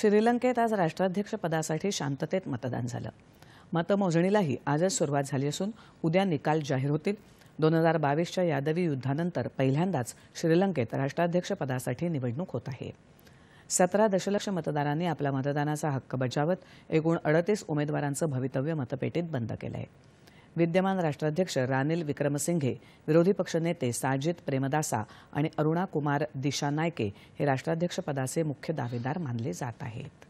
श्रीलंकेत आज राष्ट्राध्यक्षपदासाठी शांततेत मतदान झालं मतमोजणीलाही आजच सुरुवात झाली असून उद्या निकाल जाहीर होतील दोन हजार बावीसच्या यादवी युद्धानंतर पहिल्यांदाच श्रीलंकेत राष्ट्राध्यक्षपदासाठी निवडणूक होत आहे सतरा दशलक्ष मतदारांनी आपला मतदानाचा हक्क बजावत एकूण अडतीस उमेदवारांचं भवितव्य मतपेटीत बंद केलं आहे विद्यमान राष्ट्राध्यक्ष रानिल विक्रमसिंघे विरोधी पक्षनेते साजित प्रेमदासा आणि अरुणा कुमार नायके हे राष्ट्राध्यक्षपदाचे मुख्य दावेदार मानले जात आहेत